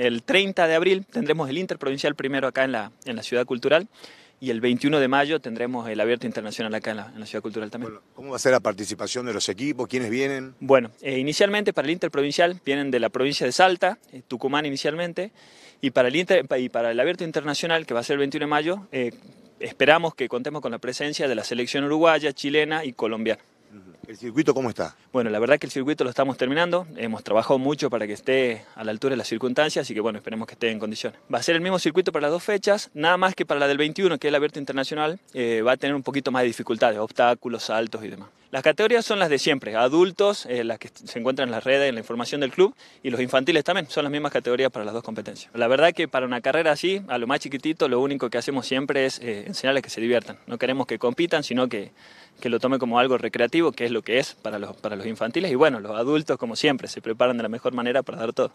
El 30 de abril tendremos el Interprovincial primero acá en la, en la Ciudad Cultural y el 21 de mayo tendremos el Abierto Internacional acá en la, la Ciudad Cultural también. ¿Cómo va a ser la participación de los equipos? ¿Quiénes vienen? Bueno, eh, inicialmente para el Interprovincial vienen de la provincia de Salta, eh, Tucumán inicialmente, y para, el y para el Abierto Internacional, que va a ser el 21 de mayo, eh, esperamos que contemos con la presencia de la selección uruguaya, chilena y colombiana. ¿El circuito cómo está? Bueno, la verdad que el circuito lo estamos terminando. Hemos trabajado mucho para que esté a la altura de las circunstancias, así que bueno, esperemos que esté en condición. Va a ser el mismo circuito para las dos fechas, nada más que para la del 21, que es la abierta internacional, eh, va a tener un poquito más de dificultades, obstáculos, saltos y demás. Las categorías son las de siempre, adultos, eh, las que se encuentran en las redes, en la información del club, y los infantiles también, son las mismas categorías para las dos competencias. La verdad que para una carrera así, a lo más chiquitito, lo único que hacemos siempre es eh, enseñarles que se diviertan. No queremos que compitan, sino que, lo tomen como algo recreativo, que es lo que es para los, para los infantiles, y bueno, los adultos, como siempre, se preparan de la mejor manera para dar todo.